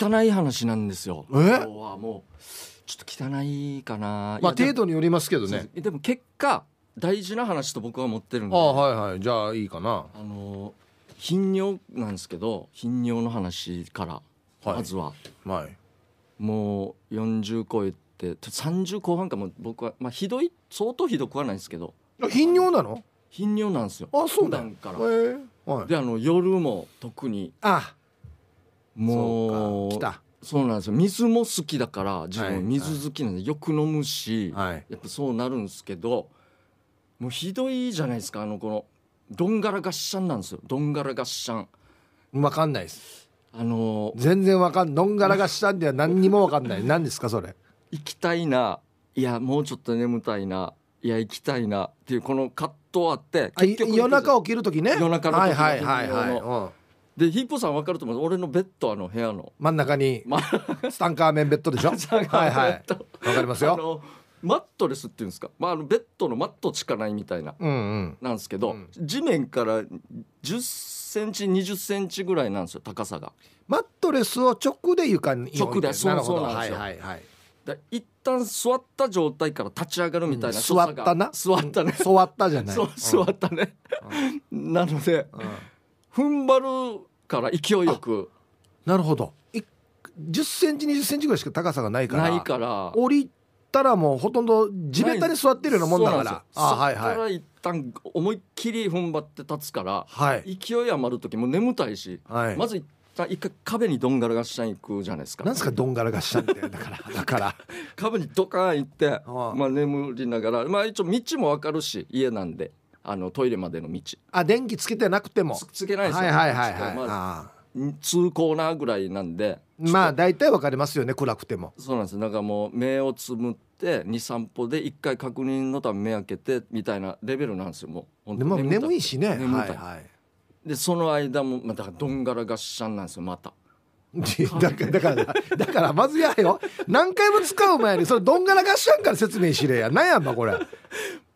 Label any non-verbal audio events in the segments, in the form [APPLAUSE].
汚い話なんですよ今日はもうちょっと汚いかなまあ程度によりますけどねでも結果大事な話と僕は持ってるんであはいはいじゃあいいかなあの頻尿なんですけど頻尿の話から、はい、まずは、はい、もう40超えて30後半かも僕は、まあ、ひどい相当ひどくはないですけど頻尿なの頻尿なんですよあそうだから、えーはい、であの夜も特にあもうそうなんですよ水も好きだから自分水好きなんで、はい、よく飲むし、はい、やっぱそうなるんですけどもうひどいじゃないですかあのこのどんがらがっしゃんなんですよどんがらがっしゃん分かんないですあのー、全然わかんどんがらがっしゃんでは何にも分かんない [LAUGHS] 何ですかそれ行きたいないやもうちょっと眠たいないや行きたいなっていうこの葛藤あって結局夜中起きる時ね夜中の時の、はいはいはいはい、うんでヒップさん分かると思う俺のベッドあの部屋の真ん中にスタンカーメンベッドでしょ [LAUGHS] はいはい分かりますよマットレスっていうんですか、まあ、あのベッドのマットしかないみたいな、うんうん、なんですけど、うん、地面から1 0ンチ二2 0ンチぐらいなんですよ高さがマットレスを直で床に直でそうそうなんですよ、はいはいはい、一旦座った状態から立ち上がるみたいな、うん、座ったな座ったね、うん、座ったじゃない座ったね、なので、踏ん張るから勢いよくなるほど10センチ20センチぐらいしか高さがないからないから降りたらもうほとんど地べたに座ってるようなもんだからあはいはいから一旦思いっきり踏ん張って立つから、はい、勢い余る時も眠たいし、はい、まず一一回壁にどんがらがっしゃん行くじゃないですかなんすかどんがらがっしゃんってだから [LAUGHS] だから壁にドカーン行ってまあ眠りながらまあ一応道も分かるし家なんであのトイレまでの道あ電気つけてなくてもつつけないですよ、ね、はいはいはいはい、まあ、通行なぐらいなんでまあ大体わかりますよね暗くてもそうなんですなんかもう目をつむって二三歩で一回確認のため目開けてみたいなレベルなんですよもうでも眠いしね眠い、はいはい、でその間も、まあ、だからどんがらがっしゃんなんですよまた。[LAUGHS] だからだからだからまずやよ何回も使う前にそれどんがらがっしゃんから説明しれやなんやんばこれ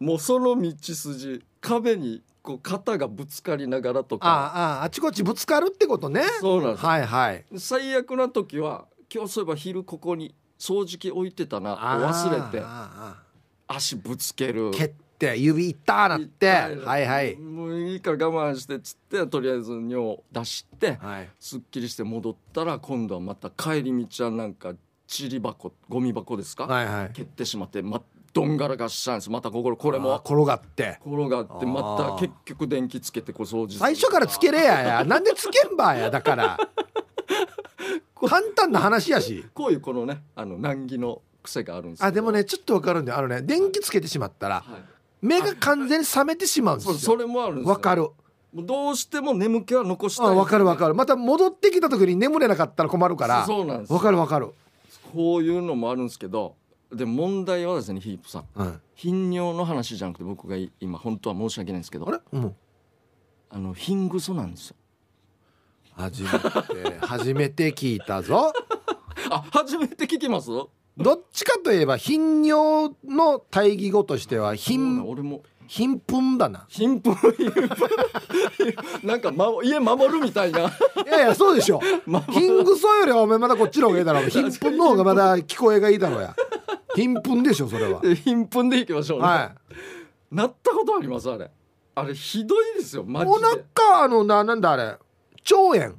もうその道筋壁にこう肩がぶつかりながらとかあああちこちぶつかるってことねそうなんですはいはい最悪な時は今日そういえば昼ここに掃除機置いてたな忘れて足ぶつける蹴って指いったなってはいはいもういいから我慢してっつってとりあえず尿出して、はい、すっきりして戻ったら今度はまた帰り道はなんかちり箱ゴミ箱ですか、はいはい、蹴ってしまってまどんがらがっしゃんですまたこここれも転がって転がってまた結局電気つけてこう掃除最初からつけれややなんでつけんばやだから簡単な話やしこういうこのねあの難儀の癖があるんですあでもねちょっとわかるんであのね電気つけてしまったら、はい、目が完全に覚めてしまうんですよそれもあるんですわ、ね、かるどうしても眠気は残したい、わかるわかるまた戻ってきた時に眠れなかったら困るからそうなんですわかるわかるこういうのもあるんですけどで問題はですねヒープさん、はい、頻尿の話じゃなくて僕が今本当は申し訳ないんですけどあれ、うあの貧グそなんですよ初めて初めて聞いたぞ [LAUGHS] あ初めて聞きますどっちかといえば頻尿の対義語としては貧俺も貧奮だな貧奮 [LAUGHS] なんか、ま、家守るみたいな [LAUGHS] いやいやそうでしょ貧ぐそよりはお前まだこっちの方がいいだろう貧奮の方がまだ聞こえがいいだろうや貧困でしょそれは [LAUGHS] 貧困でいきましょうね、はい、なったことありますあれあれひどいですよマジでお腹あのななんだあれ腸炎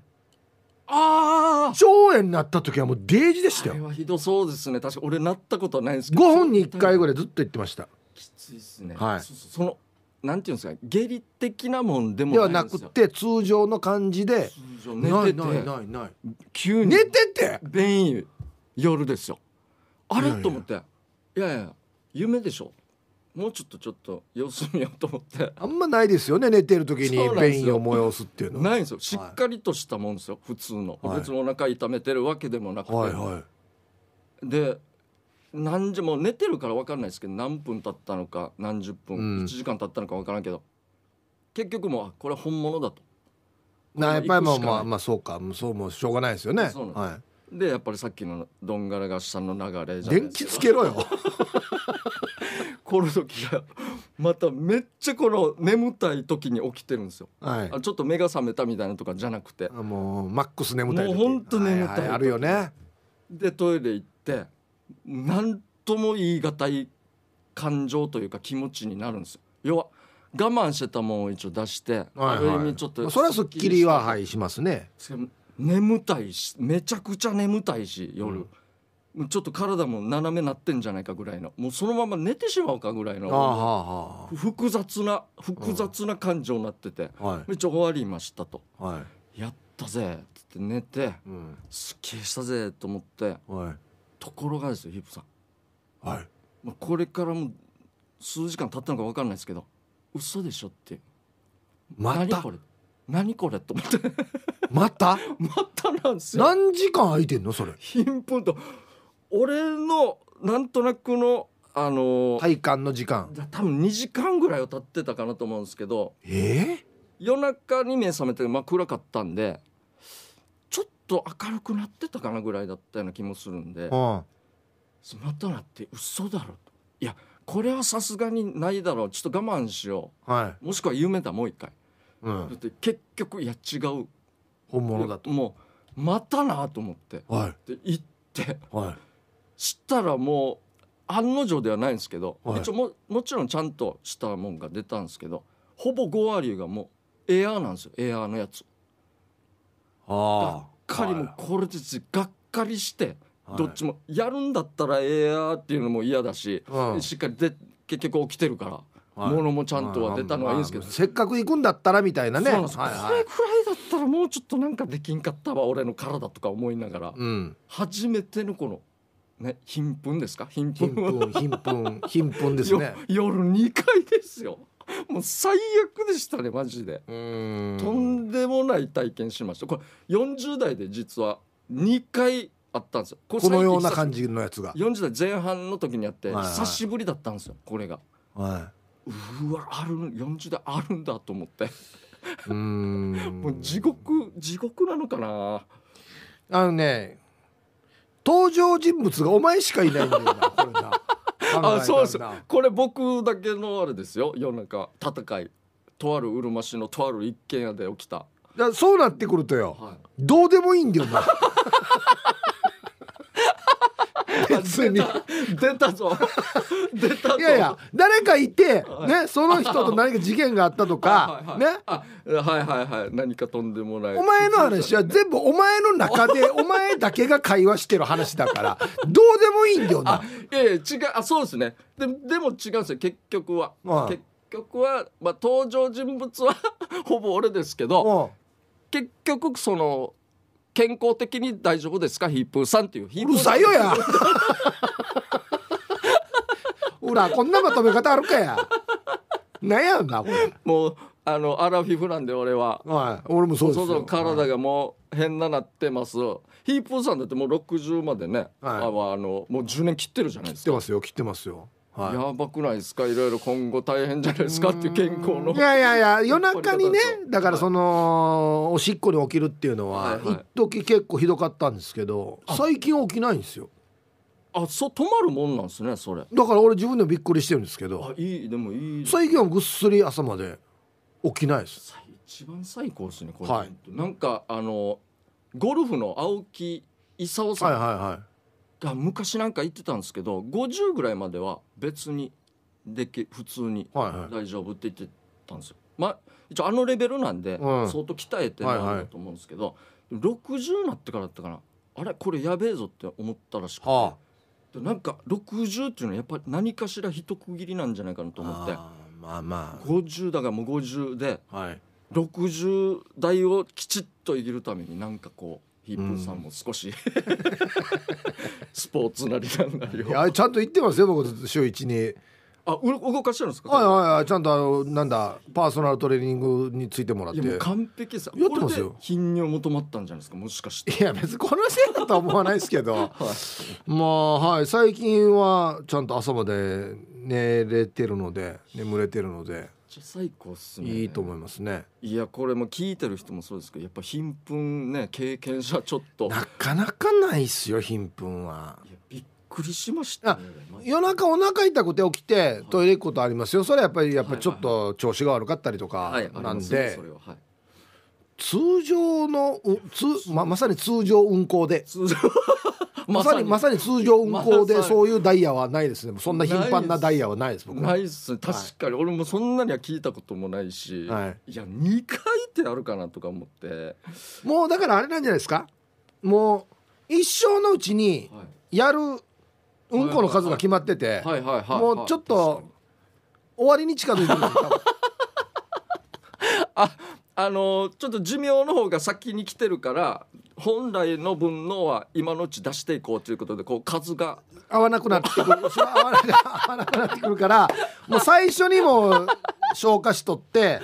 ああ腸炎になった時はもうデージでしたよあれはひどそうですね確か俺なったことはないんですけど5分に1回ぐらいずっと言ってましたきついっすねはいそのなんていうんですか下痢的なもんでもではなくて通常の感じで寝ててないないない急に寝てて便意夜ですよあれと思っていやいや夢でしょもうちょっとちょっと様子見ようと思ってあんまないですよね寝てる時に便意を催すっていうのはないんですよしっかりとしたもんですよ、普通の、別にお腹痛めてるわけでもなくて、はいはい、で何時も寝てるから分かんないですけど何分経ったのか何十分、うん、1時間経ったのか分からんけど結局もうこれ本物だとなやっぱりまあまあまあそうかそうもしょうがないですよねはいでやっぱりさっきのどんがらがしさんの流れじゃな電気つけろよこの時がまためっちゃこの眠たい時に起きてるんですよ、はい、あちょっと目が覚めたみたいなとかじゃなくてもうマックス眠たい時もうほんと眠たい、はいはい、あるよねでトイレ行って何とも言い難い感情というか気持ちになるんですよ要は我慢してたもんを一応出して、はいはい、ある意味ちょっとそれはすっきりははいしますね眠たいしめちゃくちゃ眠たいし夜、うん、ちょっと体も斜めなってんじゃないかぐらいのもうそのまま寝てしまうかぐらいの複雑な複雑な感情になってて、めっ一応終わりましたと、はい、やったぜっって寝て、うん、すっきりしたぜと思って、はい、ところがですよヒップさん、はい、これからも数時間経ったのか分かんないですけど嘘でしょってまたこれ何これと思ってまたまたなんですよ何時間空いてんのそれ貧乏と俺のなんとなくのあのー体感の時間多分2時間ぐらいは経ってたかなと思うんですけどえ夜中に目覚めて、まあ、暗かったんでちょっと明るくなってたかなぐらいだったような気もするんでうんまたなって嘘だろといやこれはさすがにないだろうちょっと我慢しよはい、うもしくは夢だもう一回うんだって結局いや違う本物だともうまたなと思ってはで行っていしたらもう案の定ではないんですけど、はい一応ももちろんちゃんとしたもんが出たんですけどほぼ5割がもうエアーなんですよエアーのやつがあっかりもうこれですがっかりしてはいどっちもやるんだったらエアーっていうのも嫌だし、はいしっかりで結局起きてるからものもちゃんとは出たのはいいんですけど、せっかく行くんだったらみたいなねそはいはい、れくらいだったらもうちょっとなんかできんかったわ俺の体とか思いながら、うん、初めてのこの。ね、貧困ですか貧困貧困貧困ですね [LAUGHS] 夜2回ですよもう最悪でしたねマジでとんでもない体験しましたこれ40代で実は2回あったんですよこのような感じのやつが40代前半の時にあって、はいはい、久しぶりだったんですよこれが、はいうわある40代あるんだと思ってもう地獄地獄なのかなあのね登場人物がお前しかいないんだよなこれなあそうですこれ僕だけのあれですよ世の中戦いとあるうるま市のとある一軒家で起きたそうなってくるとよ、はい、どうでもいいんだよな [LAUGHS] 別に [LAUGHS] 出たぞ [LAUGHS] 出たぞいやいや誰かいて、ね、その人と何か事件があったとかね [LAUGHS] はいはいはい何かとんでもないお前の話は全部お前の中でお前だけが会話してる話だからどうでもいいんだよな。いやいや違うあそうですねででも違うんですよ結局は、結局は、まあ、登場人物はほぼ俺ですけど結局その健康的に大丈夫ですかヒップーさんっていううるさいよやほらこんなまとめ方あるかやなんやんなこれもうあのアラフィフなんで俺は、はい、俺もそうですよ体がもう変ななってます、はい、ヒップーさんだってもう60までね、はい、あのもう10年切ってるじゃないですか切ってますよ切ってますよはい、やばくないですかいろいろ今後大変じゃないですかっていう健康のいやいやいや夜中にねだからその、はい、おしっこに起きるっていうのは、はいはい、一時結構ひどかったんですけど最近起きないんですよあそう止まるもんなんですねそれだから俺自分でもびっくりしてるんですけどあいいでもいい最近はぐっすり朝まで起きないです一番最高ですねこれ、はい、なんかあのゴルフの青木功さん、はいはいはいだ昔なんか言ってたんですけど50ぐらいまでは別にでき普通に大丈夫って言ってたんですよ。はいはい、まあ、一応あのレベルなんで、相当鍛えてるんだと思うんですけど、はいはい、60になってからだったかなあれこれやべえぞって思ったらしくて、はあ、なんか60っていうのはやっぱり何かしら一区切りなんじゃないかなと思ってまあまあ50だからもう50で、はい、60代をきちっと生きるために何かこう。ヒップさんも少し、うん、スポーツなりなんなりをいやちゃんと言ってますよ僕週一にあう動かしてるんですかはいはいはいちゃんとあのなんだパーソナルトレーニングについてもらっていや完璧さやってますよ頻尿も止まったんじゃないですかもしかしていや別にこのせいだとは思わないですけど、はい、まあはい最近はちゃんと朝まで寝れてるので眠れてるのでちゃ最高っすねいいと思いますねいやこれも聞いてる人もそうですけどやっぱ貧困ね経験者ちょっとなかなかないっすよ貧困はびっくりしました、ね、夜中お腹痛くて起きてトイレ行くことありますよ、それはやっぱりやっぱちょっと調子が悪かったりとかなんで、はいはいはい通常のうつままさに通常運行でまさにまさに通常運行でそういうダイヤはないですねそんな頻繁なダイヤはないです僕ないっす確かに、俺もそんなには聞いたこともないし、はい、いや2回ってあるかなとか思ってもうだからあれなんじゃないですかもう一生のうちにやるうんこの数が決まっててもうちょっと終わりに近づいてるんです [LAUGHS] ああのちょっと寿命の方が先に来てるから本来の分のは今のうち出していこうということでこう数が合わなくなってくる合わなくなってくるからもう最初にも消化しとって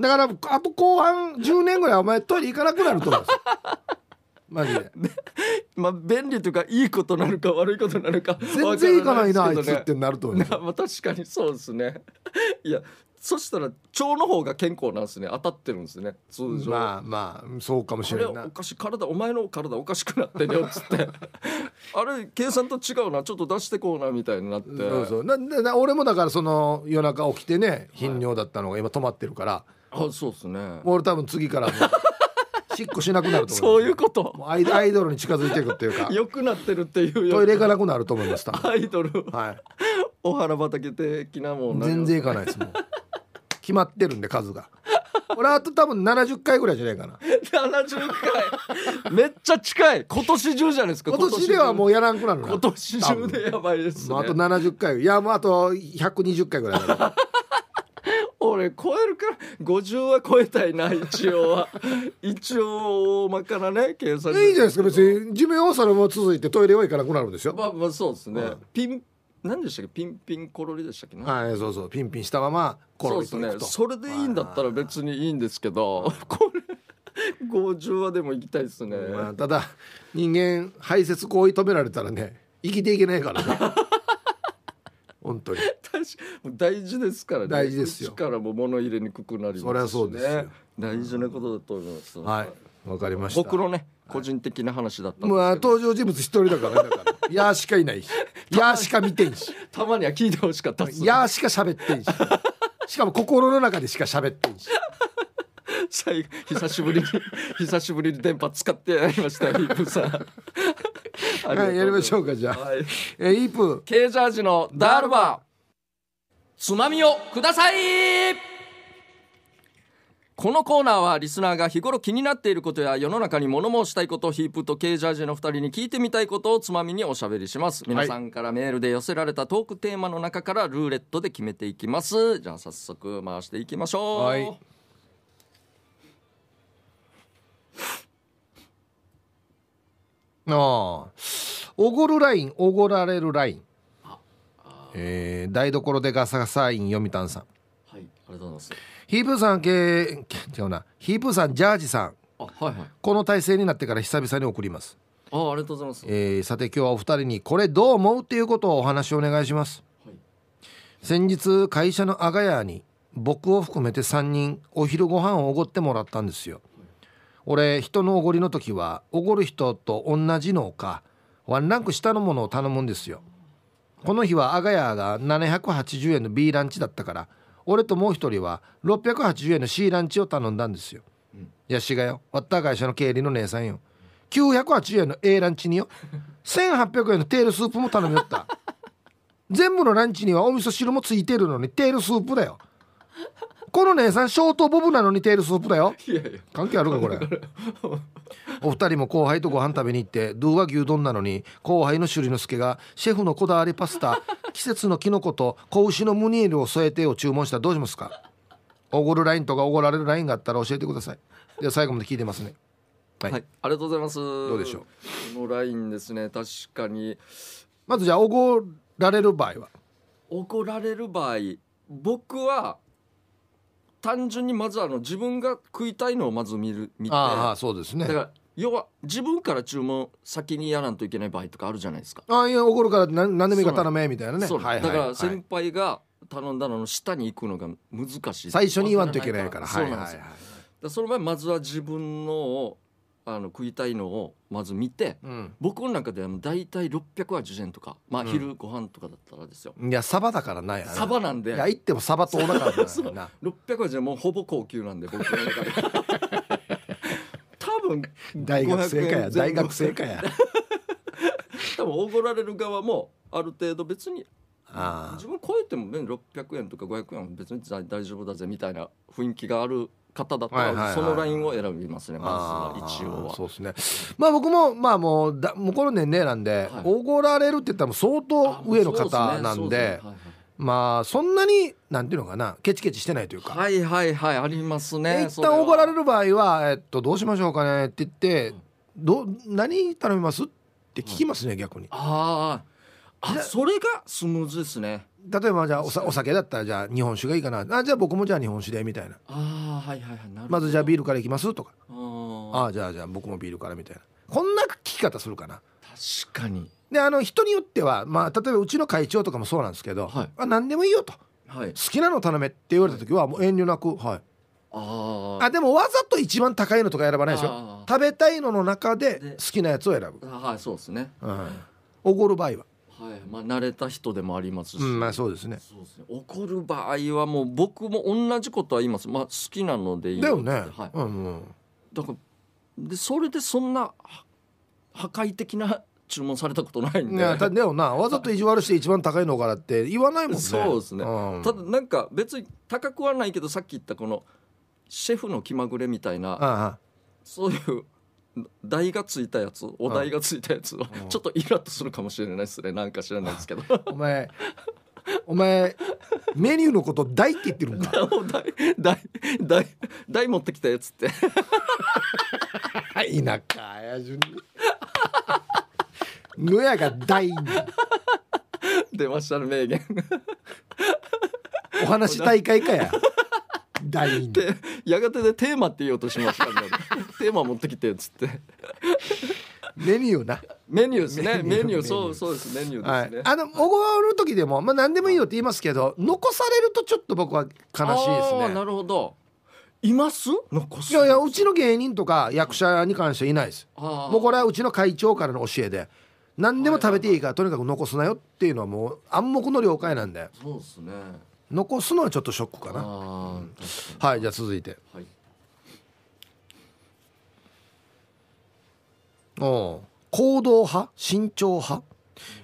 だからあと後半10年ぐらいお前トイレ行かなくなると思うんですよ。マジで [LAUGHS] まあ便利というかいいことなのか悪いことなのか全然行かないなあいつってなると思う、[LAUGHS] まあ確かにそうですねいやそしたら腸の方が健康なんですね当たってるんですね通常まあまあそうかもしれないおかしい体お前の体おかしくなってねよっつって [LAUGHS] あれ計算と違うなちょっと出してこうなみたいになってそうそうなな俺もだからその夜中起きてね頻尿だったのが今止まってるから、はい、あそうですね俺多分次からもうしっこしなくなるとそういうことアイアイドルに近づいていくっていうかよくなってるっていうトイレ行かなくなると思いましたアイドルはいお花畑的なもん全然行かないですもん決まってるんで数が。[LAUGHS] 俺あと多分70回ぐらいじゃないかな70回めっちゃ近い今年中じゃないですか今年ではもうやらんくなるな今年中でやばいです、ね、あ、と70回いやもうあと120回ぐらいだ [LAUGHS] 俺超えるから50は超えたいな一応は [LAUGHS] 一応大まかなね計算いいじゃないですか別に寿命をそれも続いてトイレは行かなくなるんでしょまあまあそうですね、うん、ピン何でしたっけピンピンコロリでしたっけ、ね、はいそうそうピンピンしたままコロリとそうですねそれでいいんだったら別にいいんですけど、[LAUGHS] これ50話でも行きたいですね、まあ、ただ人間排泄行為止められたらね生きていけないからね [LAUGHS] 本当に大事ですからね大事ですよも物入れにくくなります、ね、そりゃそうです大事なことだと思います、はいわかりました僕のね個人的な話だったんですけど、まあ、登場人物一人だからだからやーしかいないしやー [LAUGHS] しか見てんしたまには聞いてほしかったっすやーしか喋ってんししかも心の中でしか喋ってんし最後久しぶりに [LAUGHS] 久しぶりに電波使ってやりましたイープさん [LAUGHS] はいやりましょうかじゃあ、はい、えイープケージャージのダールバーつまみをくださいこのコーナーはリスナーが日頃気になっていることや世の中に物申したいことヒープとケ K ジャージの二人に聞いてみたいことをつまみにおしゃべりします皆さんからメールで寄せられたトークテーマの中からルーレットで決めていきますじゃあ早速回していきましょう、はい、あおごるラインおごられるライン、えー、台所でガサガサイン読谷さんはいありがとうございますヒープーさんけ違うなヒープーさんジャージさんあはいはいこの体制になってから久々に送りますあありがとうございます、えー、さて今日はお二人にこれどう思うっていうことをお話をお願いします、はい、先日会社のガヤーに僕を含めて3人お昼ご飯をおごってもらったんですよ、俺人のおごりの時はおごる人と同じのかワンランク下のものを頼むんですよこの日はガヤーが780円の B ランチだったから俺ともう一人は680円の C ランチを頼んだんですよ、うん、いやしがよわった会社の経理の姉さんよ980円の A ランチによ1800円のテールスープも頼みよった [LAUGHS] 全部のランチにはお味噌汁もついてるのにテールスープだよこの姉さんショートボブなのにテールスープだよいやいや関係あるかこれ [LAUGHS] お二人も後輩とご飯食べに行ってドゥは牛丼なのに後輩の朱里之助がシェフのこだわりパスタ [LAUGHS] 季節のキノコと子牛のムニエルを添えてを注文したらどうしますかおごるラインとかおごられるラインがあったら教えてくださいでは最後まで聞いてますねはい、はい、ありがとうございますどうでしょうこのラインですね確かにまずじゃあおごられる場合はごられる場合僕は単純にまずあの自分が食いたいのをまず見る見てああそうですねだから要は自分から注文先にやらんといけない場合とかあるじゃないですかああいや怒るから何何でもいいから頼めみたいなね、はい、だから先輩が頼んだのの下に行くのが難しい最初に言わんといけないからはいはいはいだその前まずは自分のをあの食いたいのをまず見て、うん僕の中では大体680円とか、まあ、昼ご飯とかだったらですよ、いやサバだからないサバなんでいや行ってもサバとお腹だからそうな680円もうほぼ高級なんで僕の中で [LAUGHS] 多分大学生かや大学生かや [LAUGHS] 多分おごられる側もある程度別にあ自分超えても別に600円とか500円は別に大丈夫だぜみたいな雰囲気がある方だったらそのラインを選びますね、まずは一応はそうですねまあ僕もまあもうだもうこの年齢なんでおご、られるって言ったら相当上の方なんで。まあそんなになんていうのかなケチケチしてないというかはいはいはいありますね一旦おごられる場合は「えっと、どうしましょうかね」って言って「ど何頼みます?」って聞きますね、逆にああそれがスムーズですね例えばじゃあおさお酒だったらじゃあ日本酒がいいかなあじゃあ僕もじゃあ日本酒でみたいなあはいはいはいなるまずじゃあビールからいきますとかああじゃあじゃあ僕もビールからみたいなこんな聞き方するかな確かにであの人によっては、まあ、例えばうちの会長とかもそうなんですけど、はい、あ何でもいいよと、はい、好きなの頼めって言われた時はもう遠慮なくはいああでもわざと一番高いのとか選ばないでしょ食べたいのの中で好きなやつを選ぶああそうですねおご、る場合ははいまあ、慣れた人でもありますし、うん、まあそうですねそうですね怒る場合はもう僕も同じことは言います、まあ、好きなのでいいだよね、はいうん、うん、だからでそれでそんな破壊的な注文されたことないんでいやだよなわざと意地悪して一番高いのからって言わないもんねそうですね、うん、ただなんか別に高くはないけどさっき言ったこのシェフの気まぐれみたいなそういう台がついたやつお題がついたやつを、うん、ちょっとイラッとするかもしれないですねなんか知らないですけどお前お前メニューのこと「大」って言ってるんか [LAUGHS] 大大大大持ってきたやつって [LAUGHS] 田舎やじゅんぬやが大出ましたね名言お話大会かや大員でやがてでテーマって言おうとしましたんで [LAUGHS] テーマ持ってきてっつってメニューなメニューですねメニューそうそうですメニューですね、はい、あのおごる時でも、まあ、何でもいいよって言いますけど残されるとちょっと僕は悲しいですねなるほどいますいやいやうちの芸人とか役者に関してはいないですもうこれはうちの会長からの教えで何でも食べていいからとにかく残すなよっていうのはもう暗黙の了解なんでそうですね残すのはちょっとショックかなはいじゃあ続いて、はい、お行動派慎重派、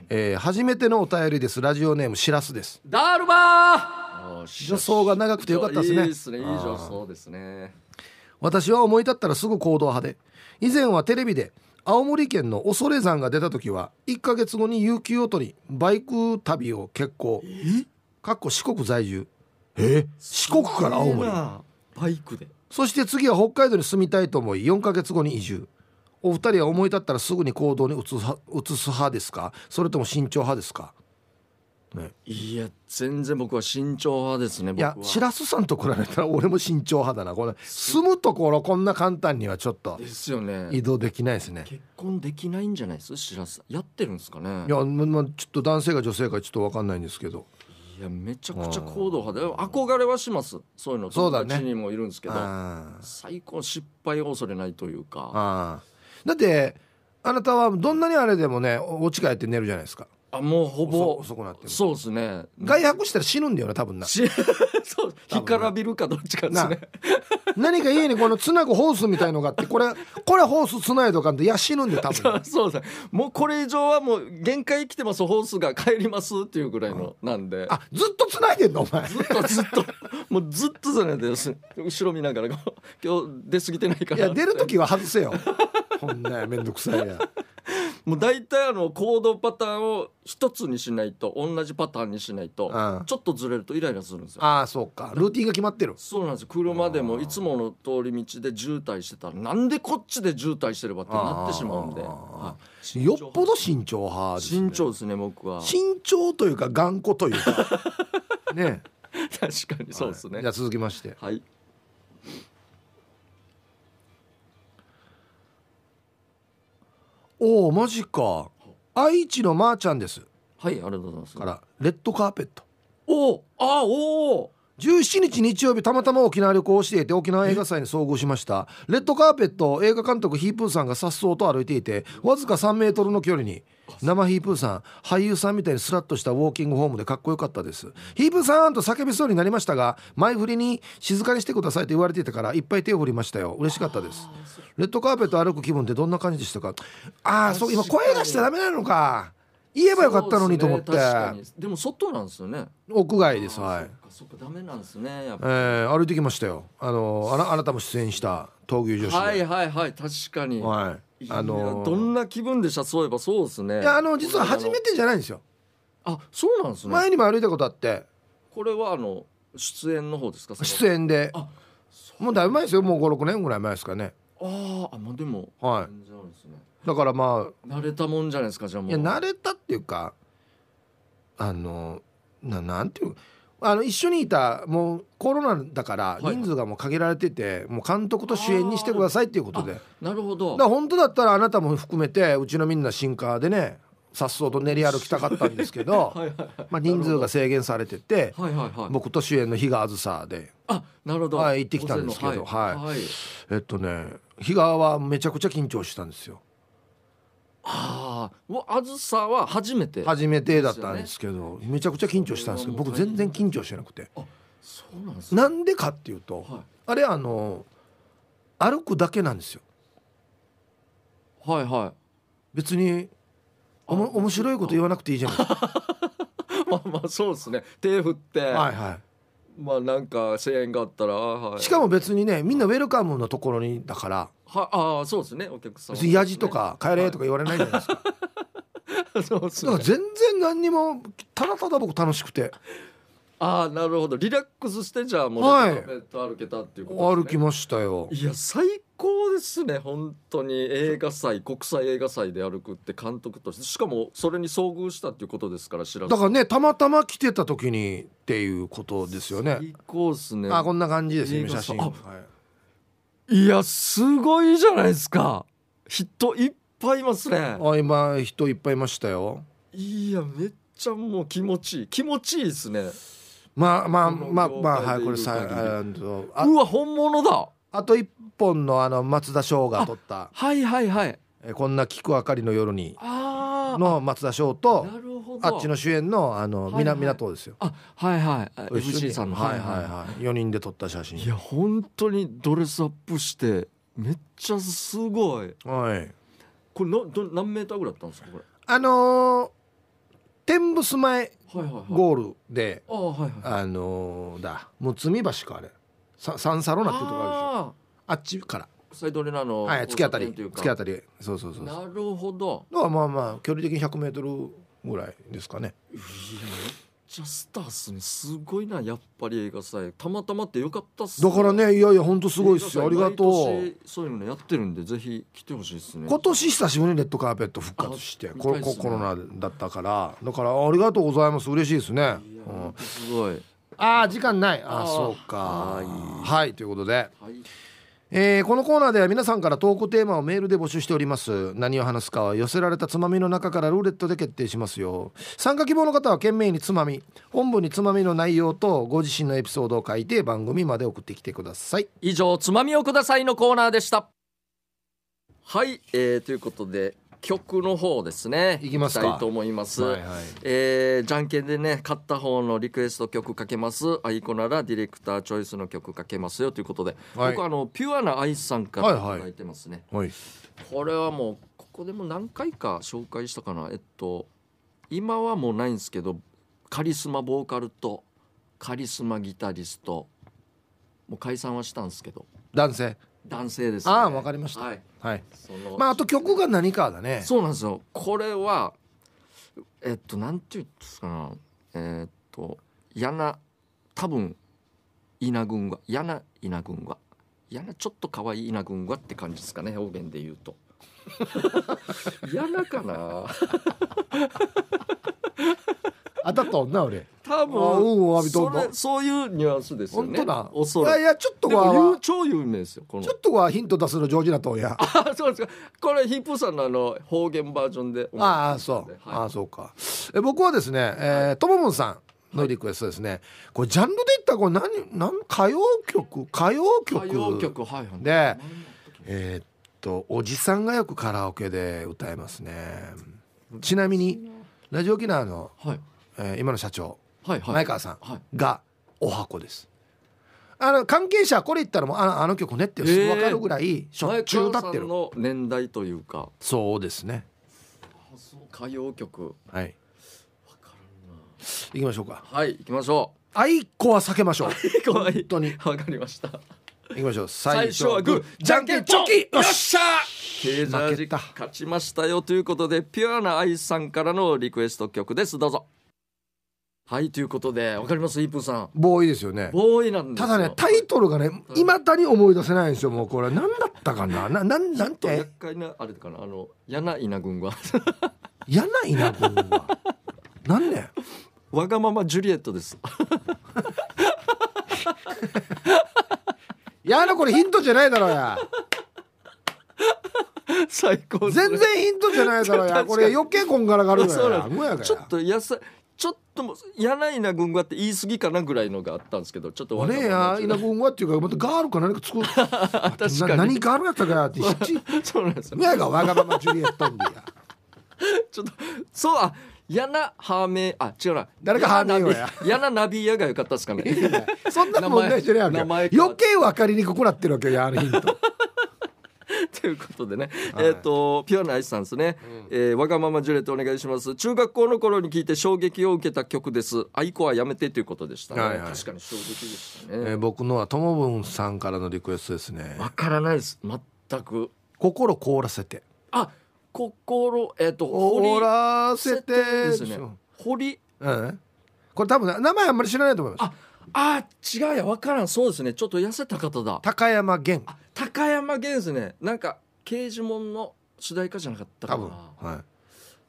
えー、初めてのお便りですラジオネームしらすですダルバー女装が長くてよかったですねいいですねいいですね私は思い立ったらすぐ行動派で以前はテレビで青森県の恐山が出た時は1か月後に有給を取りバイク旅を結構かっこ四国在住え四国から青森バイクでそして次は北海道に住みたいと思い4か月後に移住お二人は思い立ったらすぐに行動に移す移す派ですかそれとも慎重派ですか、ね、いや全然僕は慎重派ですねいや白洲さんとらべたら俺も慎重派だなこれ住むところこんな簡単にはちょっとですよね移動できないですね結婚できないんじゃないです白洲やってるんですかねいや、ま、あちょっと男性が女性かちょっと分かんないんですけどいやめちゃくちゃ行動派で憧れはしますそういうのそうだ友ね達にもいるんですけど、あ最高失敗を恐れないというかだってあなたはどんなにあれでもねお家帰って寝るじゃないですかあもうほぼ遅くなってるそうですね外泊したら死ぬんだよな多分な [LAUGHS] そう干からびるかどっちかですね何か家にこのつなぐホースみたいのがあってこれこれホースつないとかっていや死ぬんで多分そうですねもうこれ以上はもう限界来てますホースが帰りますっていうぐらいの、なんであずっとつないでんのお前ずっとずっともうずっとじゃないです後ろ見ながら今日出過ぎてないからいや出る時は外せよほんなやめんどくさいやもう大体あの行動パターンを一つにしないと同じパターンにしないと、うんちょっとずれるとイライラするんですよああそうかルーティンが決まってるそうなんです車でもいつもの通り道で渋滞してたらなんでこっちで渋滞してればってなってしまうんで、はい [LAUGHS] よっぽど慎重派です、ね、慎重ですね僕は慎重というか頑固というか [LAUGHS] ね確かにそうですね、はいじゃあ続きましてはいおおマジか愛知のまーちゃんですはいありがとうございますからレッドカーペットおおあおお17日日曜日たまたま沖縄旅行をしていて沖縄映画祭に遭遇しましたレッドカーペット映画監督ヒープーさんがさっそうと歩いていてわずか3メートルの距離に生ヒープーさん俳優さんみたいにスラッとしたウォーキングホームでかっこよかったですヒープーさんと叫びそうになりましたが前振りに静かにしてくださいと言われていたからいっぱい手を振りましたよ嬉しかったですレッドカーペット歩く気分ってどんな感じでしたかああそう今声出しちゃダメなのか言えばよかったのにと思って、で,、も外なんですよね屋外ですはいそっかダメなんですねええー、歩いてきましたよあのあなあなたも出演した闘牛女子ではいはいはい確かに、はいあのーどんな気分でしたそういえばそうですねいやあの実は初めてじゃないんですよあそうなんですね前にも歩いたことあってこれはあの出演の方ですか出演であもうだいぶ前ですよもう五六年ぐらい前ですかねああ、あまあでもはい全然あるんですねだからまあ慣れたもんじゃないですかじゃあもういや慣れたっていうかあのななんていうあの一緒にいたもうコロナだから人数がもう限られてて、もう監督と主演にしてくださいっていうことでなるほどだ本当だったらあなたも含めてうちのみんなンカーでねさっそうと練り歩きたかったんですけど [LAUGHS] はい、まあ、人数が制限されてて、はいはいはい、僕と主演の比嘉あずさであなるほど、はい、行ってきたんですけど、はい、はい、えっとね比嘉はめちゃくちゃ緊張したんですよ。あずさは初めて、ね、初めてだったんですけどめちゃくちゃ緊張したんですけど僕全然緊張してなくてそうなんです、ね、なんでかっていうと、はい、あれあの歩くだけなんですよはいはい別におも面白いこと言わなくていいじゃない [LAUGHS] まあまあそうですね手振ってはいはいまあなんか声援があったら、はい、しかも別にねみんなウェルカムのところにだからはあそうですねお客さん、ね、やじとか帰れとか言われないじゃないですか、[LAUGHS] そうすね、だから全然何にもただただ僕楽しくてああなるほどリラックスしてじゃあもう、はい、歩けたっていうこと、ね、歩きましたよいや最高ですね本当に映画祭国際映画祭で歩くって監督としてしかもそれに遭遇したっていうことですから知らだからねたまたま来てた時にっていうことですよね最高ですねあこんな感じですね写真、はい、いやすごいじゃないですか人いっぱいいますねあ今人いっぱいいましたよいやめっちゃもう気持ちいい気持ちいいですねまあまあまあまあはいこれさあうわ本物だあと一本のあの松田翔が取ったはいはいはいえこんな聞く明かりの夜にの松田翔となるほどあっちの主演のあの、はいはい、港ですよあはいはい m さんのはいはいはい4人で撮った写真いや本当にドレスアップしてめっちゃすごいはいこれのど何メーターぐらいだったんですかこれあのー、天仏前ゴールで、はいはいはい、あのー、だむつみ橋かあれさササロナっていうとこあるでしょあっちからサイドレナの、はい、突き当たり突き当たりそうそうそうなるほどまあまあ距離的に 100m ぐらいですかね。ジャスターすすごいなやっぱり映画祭たまたまってよかったっすだからねいやいや本当すごいっすよありがとうそういうのやってるんでぜひ来てほしいですね今年久しぶりにレッドカーペット復活して、ね、コロコロナだったからだからありがとうございます嬉しいですね、すごいああ時間ないああそうかはいということで、はいえー、このコーナーでは皆さんから投稿テーマをメールで募集しております何を話すかは寄せられたつまみの中からルーレットで決定しますよ参加希望の方は懸命につまみ本文につまみの内容とご自身のエピソードを書いて番組まで送ってきてください以上「つまみをください」のコーナーでしたはい、えー、ということで曲の方ですねいきますかたいと思います、はいはい、えー、じゃんけんでね勝った方のリクエスト曲かけますあいこならディレクターチョイスの曲かけますよということで、はい、僕あのピュアなアイスさんから頂いてますね、はいはい、これはもうここでも何回か紹介したかなえっと今はもうないんですけどカリスマボーカルとカリスマギタリストもう解散はしたんですけど男性男性です、ね、ああわかりました、はいはいまああと曲が何かだねそうなんですよこれはえっとなんていうんですかなえーっと嫌な多分稲群が嫌な稲群が嫌なちょっと可愛い稲群がって感じですかね表現で言うと嫌な [LAUGHS] かな [LAUGHS] 当たった女俺多分それそういうニュアンスですよね本当だいやいやちょっとは超有名ですよちょっとはヒント出すの上手なとや [LAUGHS] あそうですかこれヒップさんのあの方言バージョンでああそう、はい、あそうかえ僕はですね、えとももんさんのリクエストですね、はい、これジャンルでいったらこれ何何歌謡曲歌謡曲歌謡曲はいはいでえー、っとおじさんがよくカラオケで歌えますねちなみにラジオ沖縄の、はいえー、今の社長はいはい、前川さんがお箱です。あの関係者これ言ったらもうあの曲ねってすぐ分かるぐらいしょっちゅう歌ってる、の年代というかそうですね歌謡曲はい行きましょうかはい行きましょうあいこは避けましょうはい本当にわかりました行きましょう最初はグーじゃんけんチョキよっしゃージャー勝ちましたよということでピュアな愛さんからのリクエスト曲ですどうぞはいということでわかりますイープさんボーイですよねボーイなんただねタイトルがねいまだに思い出せないんですよもうこれ何だったかなななんなんて厄介なあれかなあの柳稲軍は柳稲軍は何ねわがままジュリエットです [LAUGHS] やなこれヒントじゃないだろうや最高、ね、全然ヒントじゃないだろうやこれ余計こんがらがるのやちょっと野菜ちょっともい稲軍はって言い過ぎかなぐらいのがあったんですけどちょっとあれや稲軍はっていうかまたガールか何か作る [LAUGHS] 確かに何ガールやったかってそうなんですよがわがままジュリエットンでやちょっとそうあやなハーメあ違うな誰かハーメーややなナビやがよかったですかねそんな問題じゃないわけよ余計分かりにくくなってるわけよあのヒントということでね、はい、えっ、ー、とピュアな愛さんですね、うん、えー、わがままジュレットお願いします中学校の頃に聞いて衝撃を受けた曲です愛子はやめてということでした、ねはいはい、確かに衝撃でしたね、えー、僕のはともぶんさんからのリクエストですねわからないです全く心凍らせてあ心えっ、ー、と凍らせてですね、ね、り、うん、これ多分名前あんまり知らないと思いますあ違うや分からんそうですねちょっと痩せた方だ高山源高山源ですねなんか刑事門の主題歌じゃなかったか多分、はい、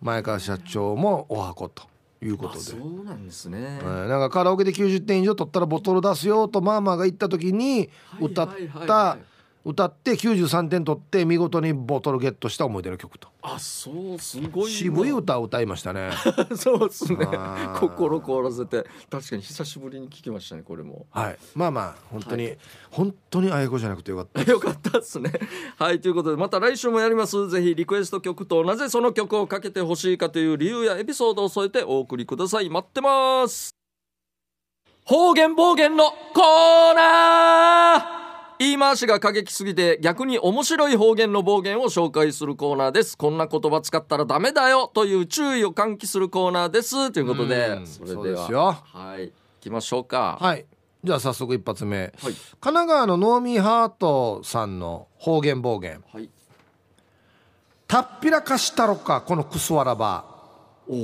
前川社長もおはこということあでそうなんですね、えなんかカラオケで90点以上取ったらボトル出すよとマーマーが言った時に歌っはいはいはいはたい歌って93点取って見事にボトルゲットした思い出の曲とあそうすごい渋い歌を歌いましたね [LAUGHS] そうですね心凍らせて確かに久しぶりに聞きましたねこれもはいまあまあ本当に、はい、本当にあやこじゃなくてよかったよかったですね [LAUGHS] はいということでまた来週もやりますぜひリクエスト曲となぜその曲をかけてほしいかという理由やエピソードを添えてお送りください待ってます方言暴言のコーナー言い回しが過激すぎて逆に面白い方言の暴言を紹介するコーナーですこんな言葉使ったらダメだよという注意を喚起するコーナーですということでそれでははい行きましょうかはいじゃあ早速一発目、はい、神奈川のノーミーハートさんの方言暴言、はい、たっぴらかしたろかこのクソわらばおお、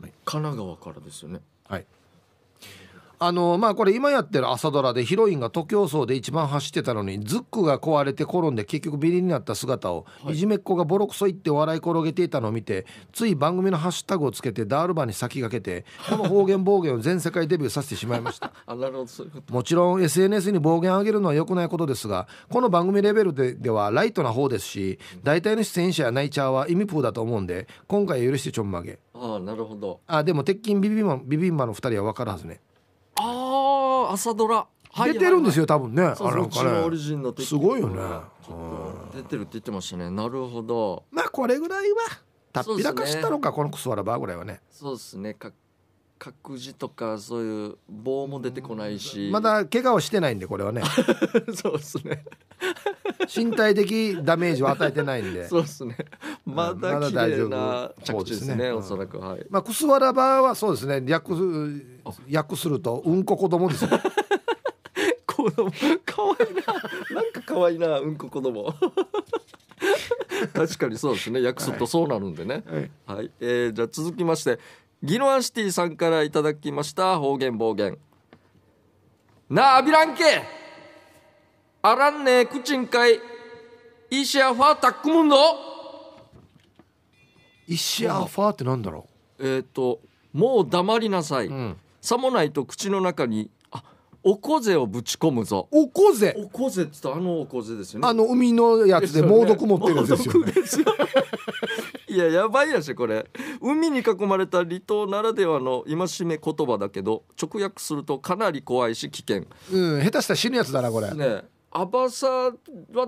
神奈川からですよねはいあのまあこれ今やってる朝ドラでヒロインが徒競走で一番走ってたのにズックが壊れて転んで結局ビリになった姿を、はい、いじめっ子がボロクソ言って笑い転げていたのを見てつい番組のハッシュタグをつけてダールバに先駆けてこの方言暴言を全世界デビューさせてしまいましたもちろん SNS に暴言あげるのは良くないことですがこの番組レベルでではライトな方ですし大体の出演者やナイチャーは意味プーだと思うんで今回許してちょんまげああなるほどあでも鉄筋ビビンバの2人は分かるはずねああ朝ドラ出てるんですよ、はいはい、多分ねあれからねすごいよね出てるって言ってましたねなるほどまあこれぐらいはたっぴらかしたのか、ね、このクソラバばぐらいはねそうですねかっ角字とかそういう棒も出てこないしまだ怪我をしてないんでこれはね [LAUGHS] そうですね身体的ダメージを与えてないんでそうですねまだ綺麗な着地ですね、ねうん、おそらくはい、まあ、クスワラバはそうですね略す略するとうんこ子供ですよ [LAUGHS] 子供かわいいななんかかわいいなうんこ子供確かにそうですね訳すとそうなるんでね、はい、はい、えー、じゃあ続きましてギノアシティさんからいただきました方言暴言なあびらんけあらんねえ口んかいイシアファータックムンドイシアファーってなんだろうえっ、ー、ともう黙りなさい、うん、さもないと口の中におこぜをぶち込むぞおこぜおこぜってあのおこぜですよねあの海のやつで猛毒持ってるんですよ、ね、ですよいややばいやしこれ海に囲まれた離島ならではの戒め言葉だけど直訳するとかなり怖いし危険うん下手したら死ぬやつだなこれねアバサは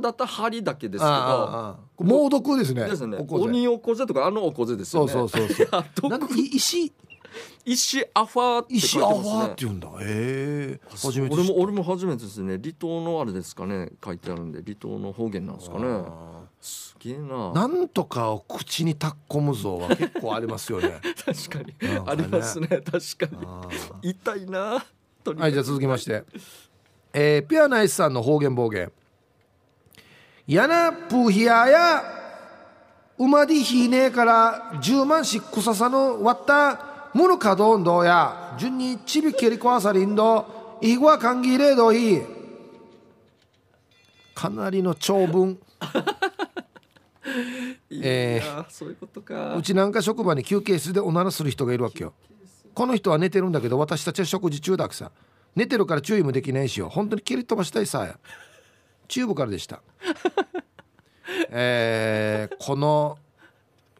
だった針だけですけど猛毒ですねですね鬼おこぜとかあのおこぜですよねそうそうそうそう [LAUGHS] 石石アファって書いてますね石アファって言うんだええー、初めて俺も俺も初めてですね離島のあれですかね書いてあるんで離島の方言なんですかねすげえななんとかを口にたっこむぞは結構ありますよね [LAUGHS] 確かに、ね、ありますね確かに痛いなはいじゃあ続きまして、えー、ピアナイスさんの方言暴言やなぷひやや馬でひねえから十万しくささの割った무노카돈도야준니집이캐리코아사린도이과관계래도이가나리노長文 [LAUGHS] えー、そういうことかうちなんか職場に休憩室でおならする人がいるわけよこの人は寝てるんだけど私たちは食事中だくさ寝てるから注意もできないしよ本当に蹴り飛ばしたいさチューブからでしたえー、この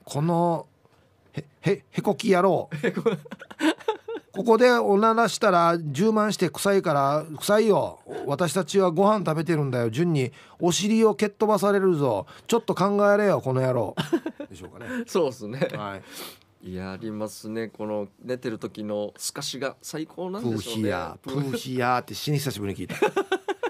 このへへへこき野郎ここでおならしたら充満して臭いから臭いよ私たちはご飯食べてるんだよ順にお尻を蹴っ飛ばされるぞちょっと考えれよこの野郎でしょうかね [LAUGHS] そうですねはいやりますねこの寝てる時の透かしが最高なんでしょうねプーヒヤプーヒヤって死に久しぶりに聞いた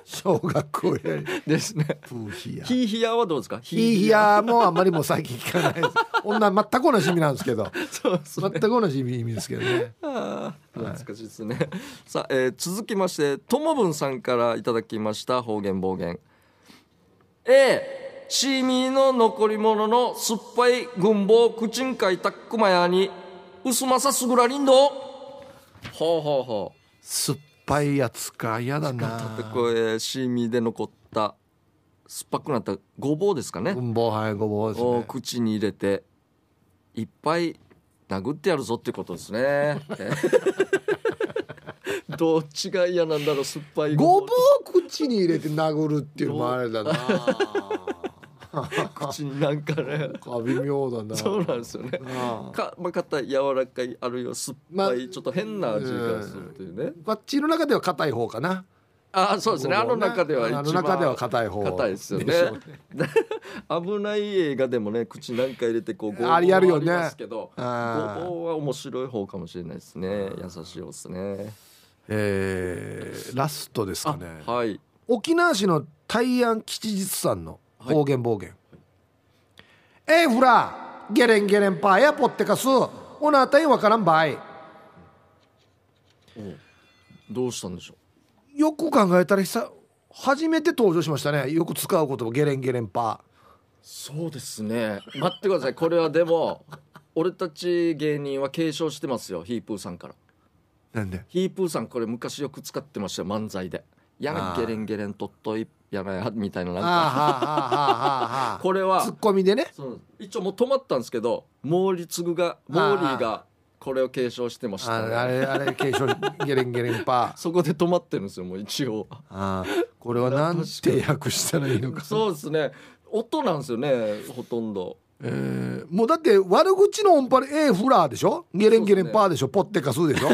小学校やですねプーヒヤヒーヒヤはどうですかヒーヒヤもあんまりもう最近聞かないです女全く同じ意味なんですけどそうす、ね、全く同じ意味ですけどねああ懐かしいですね、はい、さあ、えー、続きましてともぶんさんからいただきました方言暴言 A シーミーの残り物の酸っぱい軍帽口んかいたっくまやに薄まさすぐらりんどほうほうほう酸っぱいやつか嫌だなたてこえしみで残った酸っぱくなったごぼうですかねうぼうはいごぼうですねを口に入れていっぱい殴ってやるぞってことですね [LAUGHS] どっちが嫌なんだろう酸っぱいごぼう口に入れて殴るっていうのもあれだな [LAUGHS] 口になんかねあ微妙だなそうなんですよねか、まあ、硬い柔らかいあるいは酸っぱい、ま、ちょっと変な味がするというねバッチの中では硬い方かなあそうですねあの中では一番あの中では硬い方硬いですよね [LAUGHS] 危ない映画でもね口なんか入れてこうごぼうありますけど、ね、ごぼうは面白い方かもしれないですね優しい方ですねえー、ラストですかねはい沖縄市の大安吉日さんの暴言暴言、はい、えー、ふらゲレンゲレンパーやポッテカスおなたにわからんばいどうしたんでしょうよく考えたら久初めて登場しましたねよく使う言葉ゲレンゲレンパーそうですね待ってくださいこれはでも俺たち芸人は継承してますよヒープーさんからなんでヒープーさんこれ昔よく使ってましたよ漫才でやんゲレンゲレンとっといやめやみたいななんか [LAUGHS] これはツッコミでね一応もう止まったんですけど毛利リツが毛利がこれを継承してました、ね、あれあれ継承ゲレンゲレンパー [LAUGHS] そこで止まってるんですよもう一応あこれは何んて訳したらいいのか [LAUGHS] そうですね音なんですよねほとんど。えー、もうだって悪口のオンパレ A フラーでしょゲレンゲレンパーでしょ、ね、ポッテカスでしょ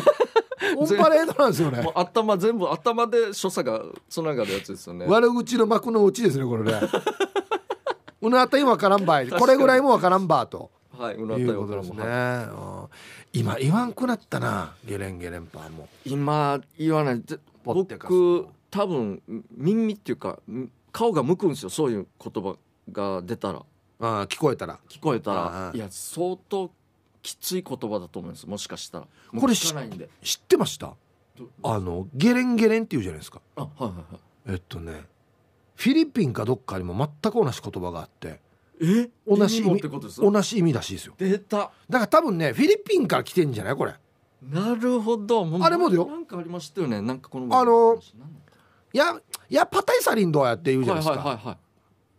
[LAUGHS] オンパレードなんですよね頭全部頭で所作がつながるやつですよね悪口の幕の内ですねこれね [LAUGHS] うなたいわからんばいこれぐらいもわからんばとはい、うなったよですね、はい、今言わんくなったなゲレンゲレンパーも今言わない僕多分耳っていうか顔が向くんですよそういう言葉が出たらああ聞こえたら聞こえたらいや相当きつい言葉だと思いますもしかしたらこれ知らないんで知ってましたあのゲレンゲレンって言うじゃないですかあ、はいはいはい、えっとねフィリピンかどっかにも全く同じ言葉があってえ同じ意味同じ意味らしいですよ出ただから多分ねフィリピンから来てんじゃないこれなるほどあれもだよなんかありましたよねなんかこのあのややパタイサリンどうやって言うじゃないですか、はいはいは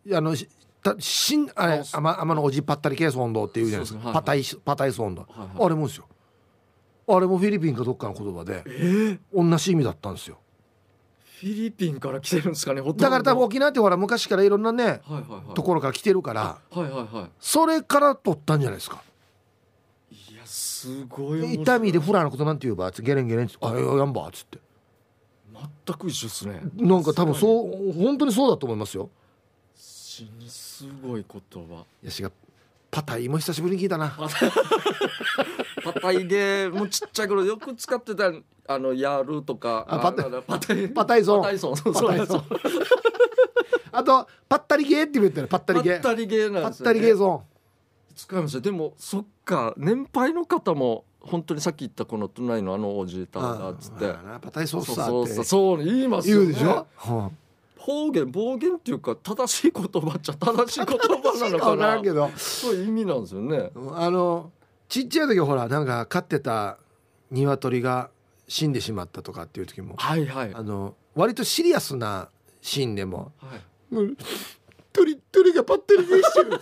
いはい、あのたしんあれ天天のおじぱったりケース温度っていうじゃないですかパタイパタイス温度、はいはい、あれもですよあれもフィリピンかどっかの言葉で、えー、同じ意味だったんですよフィリピンから来てるんですかねだから多分沖縄ってほら昔からいろんなね、はいはいはい、ところから来てるから、はいはいはい、それから取ったんじゃないですかいやすごい痛みでフラのことなんて言えばゲレンゲレンって「あやんば」っつって全く一緒っすねなんか多分そう本当にそうだと思いますよ死にすごい言葉いやしがパタイも久しぶりに聞いたな [LAUGHS] パタイでもうちっちゃい頃よく使ってたあのやるとかあパタパタイパタイソンパタイソンそうそうそう [LAUGHS] あとパッタリゲーって言ってるパッタリゲーパッタリゲーなんですよ、ね、パッタリゲーゾーン使いましたでもそっか年配の方も本当にさっき言ったこの都内のあのおじいたんだっつってパタイソースだってそうそうそう言いますよ、ね、言うでしょ、はあ方言暴言っていうか正しい言葉っちゃ正しい言葉なのかなけどそういう意味なんですよねあのちっちゃい時ほらなんか飼ってた鶏が死んでしまったとかっていう時も、はいはい、あの割とシリアスなシーンでも「はい、もう鳥鳥がパッテリでしてる」っつって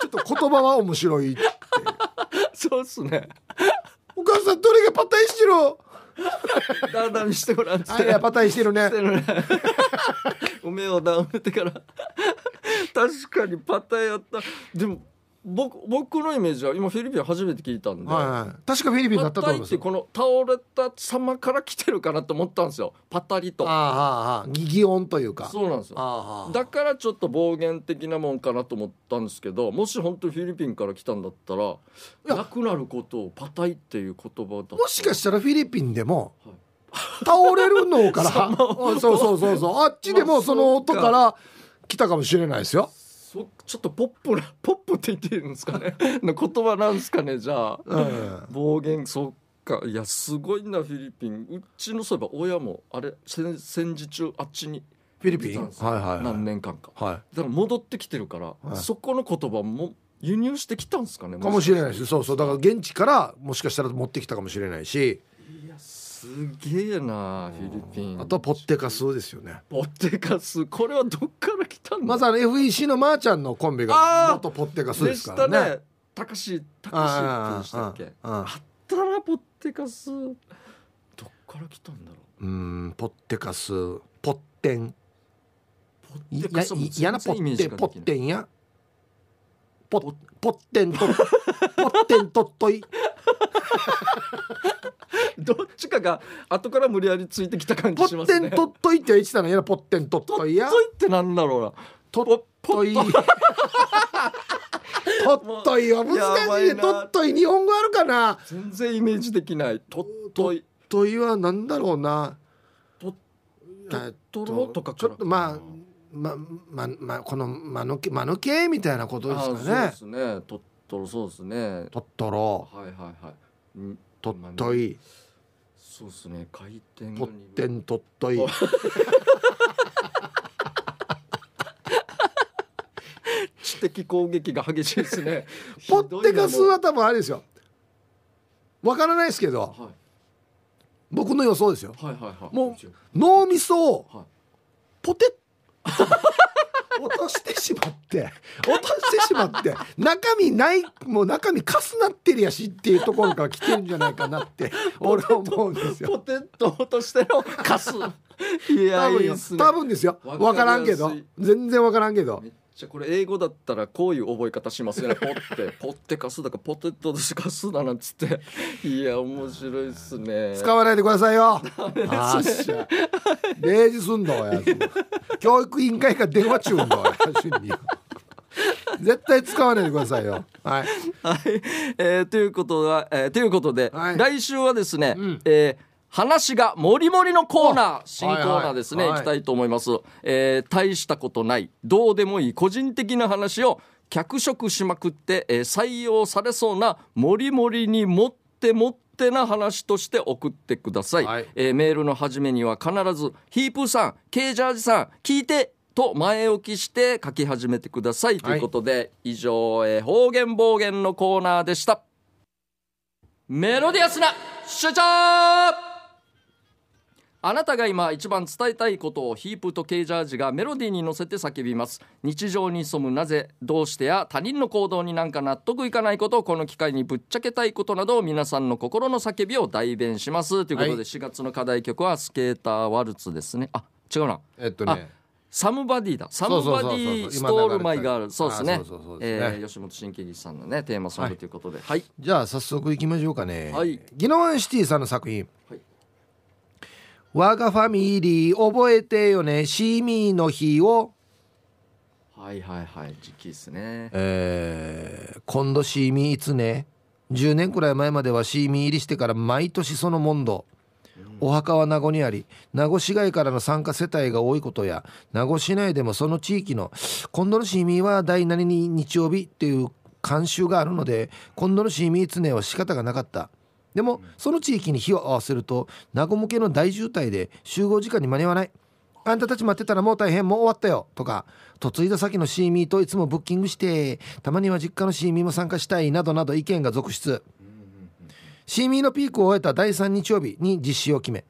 ちょっと言葉は面白いってそうっすねお母さん鳥がパッタリしてる [LAUGHS] だんだんしてごらんっっあいやパッタリしてるねしてるねお目をダめてから確かにパタヤったでも僕僕のイメージは今フィリピン初めて聞いたんで、はいはい、確かフィリピンだったと思いますパてこの倒れた様から来てるかなと思ったんですよパタリとああああ疑音というかそうなんですよだからちょっと暴言的なもんかなと思ったんですけどもし本当にフィリピンから来たんだったらなくなることをパタイっていう言葉だもしかしたらフィリピンでも、はい倒れるのから [LAUGHS] そうそうそうそうあっちでもその音から来たかもしれないですよそちょっとポップポップって言ってるんですかね [LAUGHS] の言葉なんですかねじゃあ、うん、暴言そっかいやすごいなフィリピンうちのそういえば親もあれ戦戦時中あっちにフィリピン、はいはい、何年間か、はい、だから戻ってきてるから、はい、そこの言葉も輸入してきたんですかねかもしれないですそうそうだから現地からもしかしたら持ってきたかもしれないしすげえなフィリピンあとはポッテカスですよねポッテカスこれはどっから来たんまずあの FEC のまーちゃんのコンビが元ポッテカスですからねたかしたかしってしたっけあったらポッテカスどっから来たんだろううんポッテカスポッテンいやなポッテポッテンやポッポッテンとポッテンとっとい [LAUGHS] どっちかが後から無理やりついてきた感じしますねポッテンとっといって言ってたのやなポッテンとっといやとっといってなんだろうなとっといと [LAUGHS] っといは難しいねとっとい日本語あるかな全然イメージできないとっといといはなんだろうなとっとろとかちょっとまあまままこの間抜け間抜けみたいなことですかね。そうですね。とっったらそうですねだったらはいはいはいうんとっといそうですね回転とがってんとっとい [LAUGHS] 知的攻撃が激しいですね [LAUGHS] ポッテカスは多分あれですよわからないですけどは僕の予想ですよはいはいはいもう脳みそをはいポテッ落としてしまって落としてしまって中身ないもう中身かすなってるやしっていうところから来てるんじゃないかなって俺は思うんですよ。ポテト落としてのかすいや多分多分ですよ分からんけど全然分からんけど。じゃこれ英語だったらこういう覚え方しますよね [LAUGHS] ポッてポッてかすだかポテトでかすだなんつって [LAUGHS] いや面白いっすね使わないでくださいよダメですね礼すんだやつ教育委員会から電話中やつに絶対使わないでくださいよ。はい。はい、えー、ということは、えー、ということで、はい、来週はですね、うん、えー話がもりもりのコーナー新コーナーですね、はいはい、いきたいと思います、はい、えー、大したことないどうでもいい個人的な話を脚色しまくって、えー、採用されそうなもりもりに持って持ってな話として送ってください、はい、えー、メールの始めには必ず「ヒープさんケージャージさん聞いて!」と前置きして書き始めてください、ということで、以上、えー、方言暴言のコーナーでしたメロディアスな主張あなたが今一番伝えたいことをヒープとケージャージがメロディーに乗せて叫びます日常に潜むなぜどうしてや他人の行動になんか納得いかないことをこの機会にぶっちゃけたいことなど皆さんの心の叫びを代弁しますということで、は4月の課題曲は「スケーターワルツ」ですねあ違うなえっとねサムバディだサムバディストールマイガールそうですねえー、吉本新喜劇さんのねテーマソングということで、はい、はい、じゃあ早速いきましょうかね、はい、ギノワンシティさんの作品「はい我がファミリー覚えてよねシーミーの日をはいはいはい時期ですねえー、今度シーミーいつね10年くらい前まではシーミー入りしてから毎年そのモンドお墓は名護にあり名護市外からの参加世帯が多いことや名護市内でもその地域の今度のシーミーは第何に日曜日っていう慣習があるので今度のシーミー常は仕方がなかったでもその地域に火を合わせると名護向けの大渋滞で集合時間に間に合わないあんたたち待ってたらもう大変もう終わったよとか嫁いだ先のシーミーといつもブッキングしてたまには実家のシーミーも参加したいなどなど意見が続出シーミーのピークを終えた第3日曜日に実施を決め、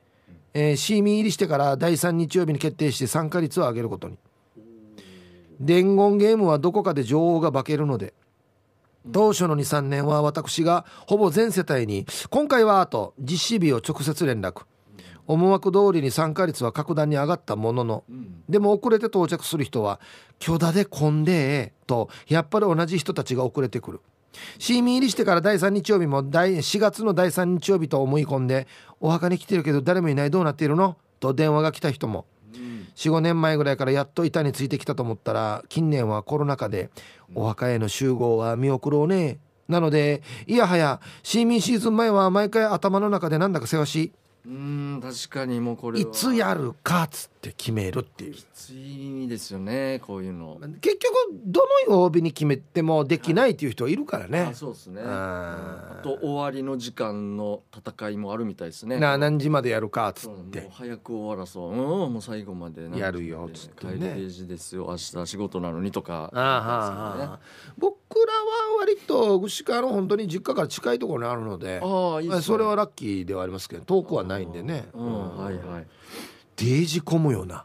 えー、シーミー入りしてから第3日曜日に決定して参加率を上げることに伝言ゲームはどこかで女王が化けるので当初の23年は私がほぼ全世帯に「今回は」と実施日を直接連絡思惑通りに参加率は格段に上がったものの、でも遅れて到着する人は「巨大で混んでえ、とやっぱり同じ人たちが遅れてくる。睡眠入りしてから第3日曜日も第4月の第3日曜日と思い込んで「お墓に来てるけど誰もいないどうなっているの?」と電話が来た人も「45年前ぐらいからやっと板についてきたと思ったら近年はコロナ禍でお墓への集合は見送ろうねなのでいやはや市民シーズン前は毎回頭の中でなんだかせわしいうん確かにもうこれいつやるかっつってって決めるっていうきついですよねこういうの結局どの曜日に決めてもできないっていう人いるからね、あそうですねあと終わりの時間の戦いもあるみたいですねな何時までやるかっつって早く終わらそううんもう最後までやるよっつってね帰りですよ明日仕事なのにとかあー僕らは割と牛川の本当に実家から近いところにあるのであいい、ね、それはラッキーではありますけど遠くはないんでね、うん、はいはいデージ込むような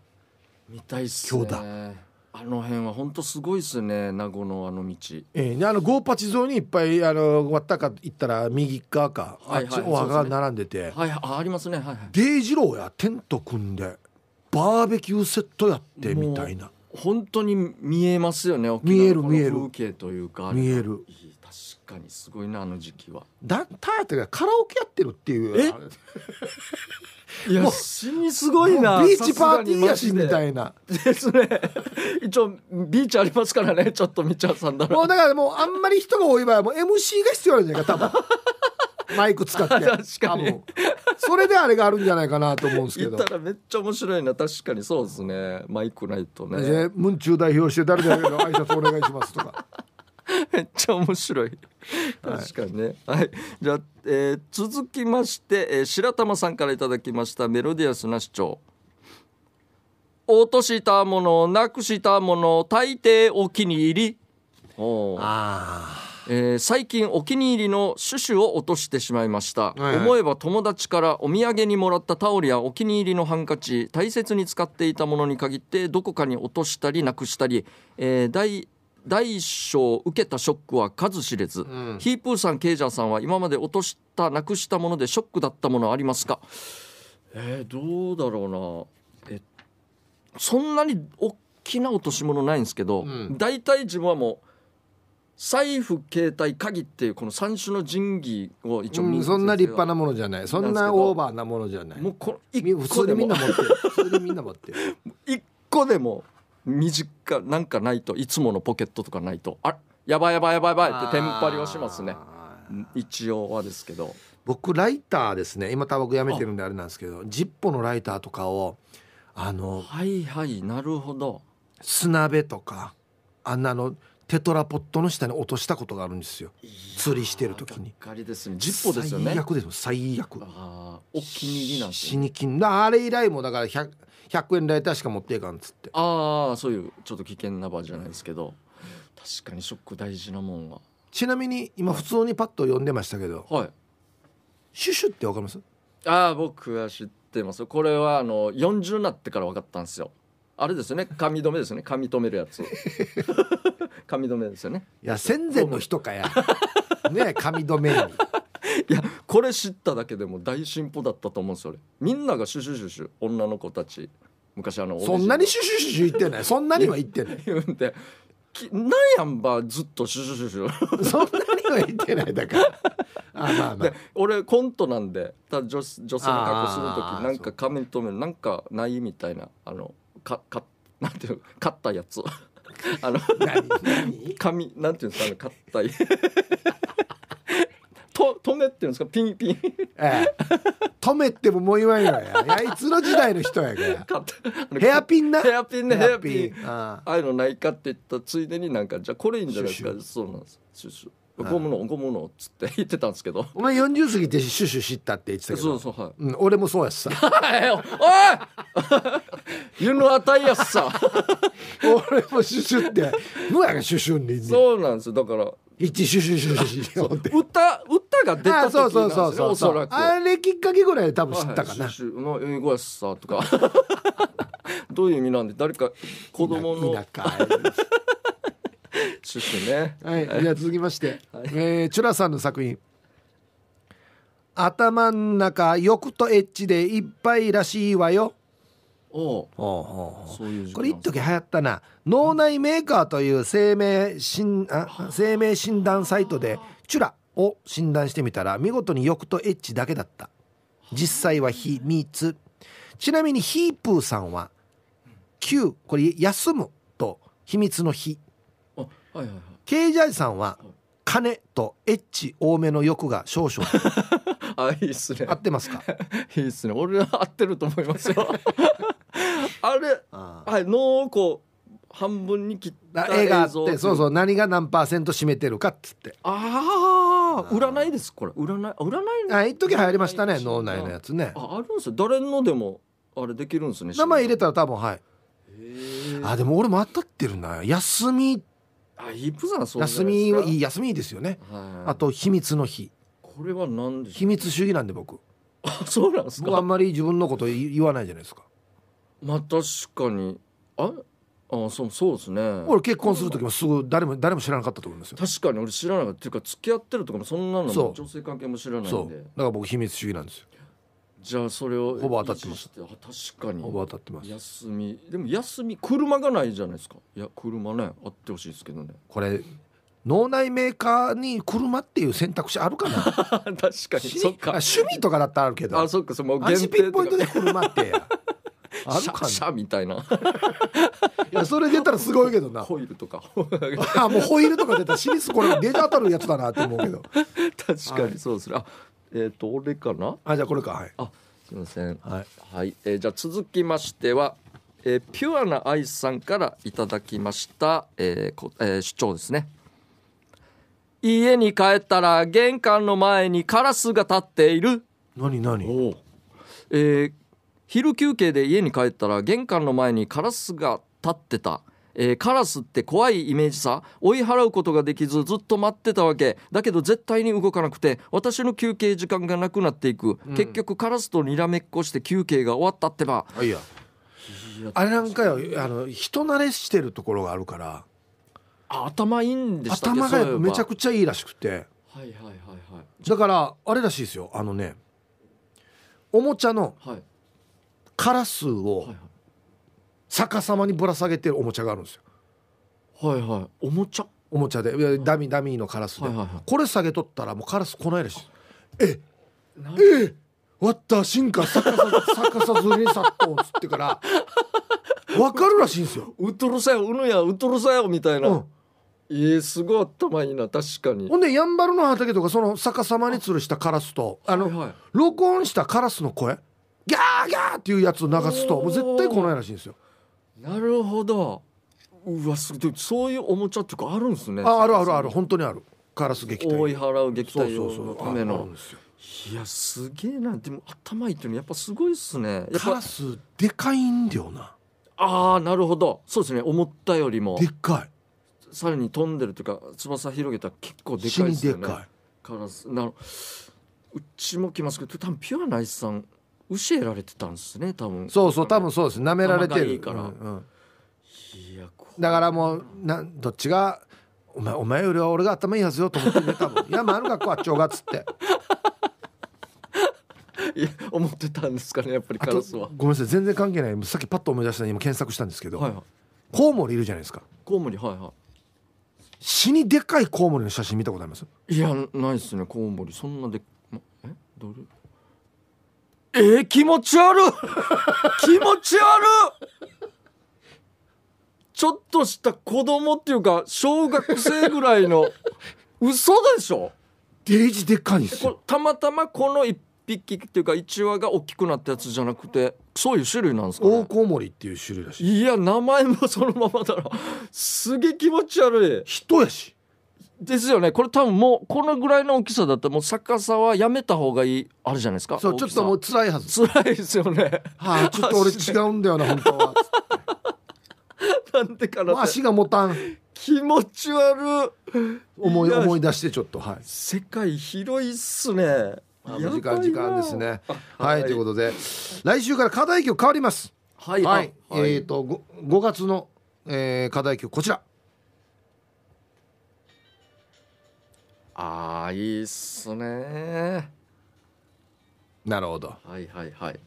みたいっすねあの辺は本当すごいっすね名護のあの道ええー、ね、あの五八沿いにいっぱいあの割ったか行ったら右側か、はいはい、あっちお墓が並んでて、ね、はいあありますねはい、はい、デイジローやテント組んでバーベキューセットやってみたいな本当に見えますよね見える見える風景というか見えるかにすごいなあの時期はだターやったらカラオケやってるっていう [LAUGHS] いや死にすごいなビーチパーティーやしみたいなですね [LAUGHS] 一応ビーチありますからねちょっとみちゃさんだもうだからもうあんまり人が多い場合はもう MC が必要なんじゃないか多分 [LAUGHS] マイク使ってか分それであれがあるんじゃないかなと思うんですけど言ったらめっちゃ面白いな確かにそうですねマイクないとね「ムンチュー代表して誰々の挨拶お願いします」とか [LAUGHS] めっちゃ面白い確かにね、はい、はい、じゃあ、えー、続きまして、えー、白玉さんからいただきましたメロディアスな主張落としたものなくしたもの大抵お気に入りおああえー、最近お気に入りのシュシュを落としてしまいました、はいはい、思えば友達からお土産にもらったタオルやお気に入りのハンカチ大切に使っていたものに限ってどこかに落としたりなくしたり、えー、大小受けたショックは数知れず、うん、ヒープーさんケイジャーさんは今まで落としたなくしたものでショックだったものありますかえー、どうだろうなえそんなに大きな落とし物ないんですけど、うん、大体自分はもう財布携帯鍵っていうこの3種の神器を一応、うん、そんな立派なものじゃないそんなオーバーなものじゃないもうこの1個でもみんな持ってる普通にみんな持ってる1 [LAUGHS] 個でも短なんかないといつものポケットとかないとあやばいやばいやばいやばいってテンパりをしますね一応はですけど僕ライターですね今タバコやめてるんであれなんですけどジッポのライターとかをあのはいはいなるほど砂辺とかあんなのテトラポットの下に落としたことがあるんですよ釣りしてる時にがっかりですねジッポですよね最悪です最悪ああお気に入りなんでね死に金なあれ以来もだから 100, 100円ライターしか持っていかんっつってああそういうちょっと危険な場じゃないですけど、うん、確かにショック大事なもんはちなみに今普通にパッと読んでましたけど、はい、シュシュってわかりますああ僕は知ってますこれはあの40になってからわかったんですよあれですよね髪留めですね髪留めるやつ [LAUGHS] 髪留めですよねいや戦前の人かや [LAUGHS] ね髪留めにいやこれ知っただけでも大進歩だったと思うんですよみんながシュシュシュシュ女の子たち昔あのそんなにシュシュシュシュ言ってないそんなには言ってない [LAUGHS] 言うんでなんやんばずっとシュシュシュシュ [LAUGHS] そんなには言ってないだからあまあ、まあ、で俺コントなんでた女女性の格好する時なんか髪留めるなんかないみたいなあのかかなんていうかったやつあの髪なんていうんですかあの硬い [LAUGHS] と止めっていうんですかピンピン、ええ、止めってももう言わんよやいつの時代の人やからヘアピンなヘアピンねヘアピンああいうのないかって言ったついでになんかじゃあこれいいんじゃないですかそうなんですシュシュゴムのゴムのっつって言ってたんですけどお前40過ぎてシュシュ知ったって言ってたけどそうそう、はい、うん、俺もそうやしさおい湯の与えやしさ俺もシュシュって無やがシュシュにそうなんですよだから一シュシュシュシュシュっ歌歌が出た時なんですよ、ね、そうそうそうそうあれきっかけぐらいで多分知ったかな、はい、シュシュの英語やしさとかどういう意味なんで誰か子供の田舎シュねはいじゃ続きまして、はい、えー、チュラさんの作品頭ん中欲とエッチでいっぱいらしいわよおおこれ一時流行ったな脳内メーカーという生命診あ生命診断サイトでチュラを診断してみたら見事に欲とエッチだけだった実際は秘密ちなみにヒープーさんは「Q」これ「休む」と「秘密の日」はいはいはい、さんは金とエッチ多めの欲が少々 [LAUGHS] あいいっすね合ってますか [LAUGHS] いいっすね俺は合ってると思いますよ [LAUGHS] あれはい濃をこう半分に切った映があってそうそう何が何パーセント占めてるかっつってああ占いですこれ占い占いのあ一時流行りましたね脳内のやつねああるんですよ誰のでもあれできるんですね名前入れたら多分はいあでも俺も当たってるな休みあイープさんそう休みはいい休みですよね、はい、あと秘密の日これは何で秘密主義なんで僕あそうなんですか僕あんまり自分のこと言わないじゃないですかまあ確かにああそうそうですね俺結婚する時もすぐ誰も誰も知らなかったと思いますよ確かに俺知らなかったっていうか付き合ってるとかもそんなの女性関係も知らないんでだから僕秘密主義なんですよじゃあそれをほぼ当たってます確かにほぼ当たってます休みでも休み車がないじゃないですかいや車ねあってほしいですけどねこれ脳内メーカーに車っていう選択肢あるかな [LAUGHS] 確かにそっか趣味とかだったらあるけどあそっかその限定ピンポイントで車ってや [LAUGHS] あるかなみたいないやそれ出たらすごいけどなホイールとか [LAUGHS] あもうホイールとか出たらシリスこれデータ当たるやつだなって思うけど確かにそうする、はい、あえっ、ー、と俺かなあじゃあこれかはいあすいませんはい、はいえー、じゃあ続きましては、えー、ピュアなアイスさんからいただきました、えーこえー、主張ですね家に帰ったら玄関の前にカラスが立っている何何おえー、昼休憩で家に帰ったら玄関の前にカラスが立ってたえー、カラスって怖いイメージさ追い払うことができずずっと待ってたわけだけど絶対に動かなくて私の休憩時間がなくなっていく、うん、結局カラスとにらめっこして休憩が終わったってばあれなんかよあの人慣れしてるところがあるから頭いいんでした頭がめちゃくちゃいいらしくてはいはいはいはいだからあれらしいですよあのねおもちゃのカラスを、はいはい逆さまにぶら下げてるおもちゃがあるんですよはいはいおもちゃおもちゃでダミーダミーのカラスで、はいはいはいこれ下げとったらもうカラス来ないらしいえええわった進化逆さ逆さずりにさっとつってからわかるらしいんですよ、ウとロさようぬやウとロさよみたいな、うえー、すごい頭いいな確かにほんでやんばるの畑とかその逆さまに吊るしたカラスとあの、はいはい録音したカラスの声ギャーギャーっていうやつを流すともう絶対来ないらしいんですよなるほどうわすそういうおもちゃっていうかあるんですねああるあるある本当にあるカラス撃退追い払う撃退用のためのいやすげえなでも頭いいっていうのやっぱすごいっすねカラスでかいんだよなああなるほどそうですね思ったよりもでかいさらに飛んでるというか翼広げたら結構でかいですよねカラスなる。うちも来ますけど多分ピュアナイスさん教えられてたんですね多分そうそう多分そうですなめられてるから、だからもうなどっちがお前お前よりは俺が頭いいはずよと思ってた多 [LAUGHS] いやまあある学校はっちょうがっつって [LAUGHS] いや思ってたんですかねやっぱりカラスはごめんなさい全然関係ないさっきパッと思い出したに今検索したんですけど、はいはい、コウモリいるじゃないですかコウモリはいはい死にでかいコウモリの写真見たことありますいやないですねコウモリそんなで、えどれえー、気持ち悪 [LAUGHS] 気持ち悪ちょっとした子供っていうか小学生ぐらいの [LAUGHS] 嘘でしょデイジでかいんすたまたまこの一匹っていうか一羽が大きくなったやつじゃなくてそういう種類なんですか、ね、大コウモリっていう種類だしいいや名前もそのままだろすげえ気持ち悪い人やしですよねこれ多分もうこのぐらいの大きさだったらもう逆さはやめた方がいいあるじゃないですかそうちょっともう辛いはず辛いですよねはい、ちょっと俺違うんだよな [LAUGHS] 本当はなんでかなて足が持たん気持ち悪思い思い出してちょっとはい世界広いっすねまい時間、時間ですねはい、ということで来週から課題曲変わりますはいはい、えっ、と 5, 月の、えー課題曲こちらああいいっすねなるほどはいはいはい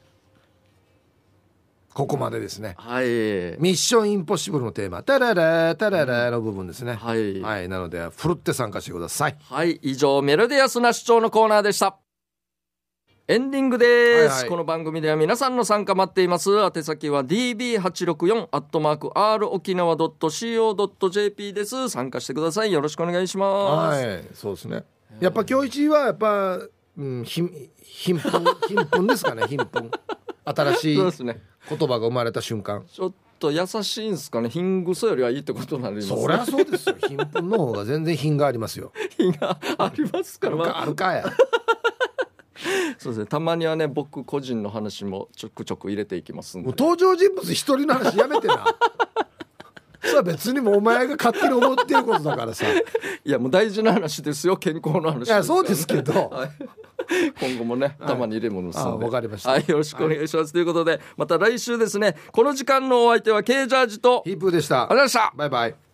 ここまでですね、はいミッションインポッシブルのテーマ「タララタララ」の部分ですね、はい、はい、なのでふるって参加してくださいはい以上メロディアスな主張のコーナーでしたエンディングです、はいはいこの番組では皆さんの参加待っています宛先は d b 八六四アットマーク r 沖縄ドット .co.jp です参加してくださいよろしくお願いします、はい、そうですね。やっぱ今日一はやっぱ、うん、ひん貧困 [LAUGHS] 貧困ですかね、貧困。新しいそう言ですね葉が生まれた瞬間。ちょっと優しいんですかね貧グソよりはいいってことになりますね。そりゃそうですよ。貧困の方が全然品がありますよ。[LAUGHS] 品がありますから、まあ、あるかや。[LAUGHS] そうですねたまにはね僕個人の話もちょくちょく入れていきますんでもう登場人物一人の話やめてな [LAUGHS] それ別にもお前が勝手に思ってることだからさ [LAUGHS] いやもう大事な話ですよ健康の話いやそうですけど、はい、今後もねたまに入れ物するんかりました、はい、よろしくお願いします、はい、ということでまた来週ですねこの時間のお相手は K ジャージとヒープーでしたありがとうございましたバイバイ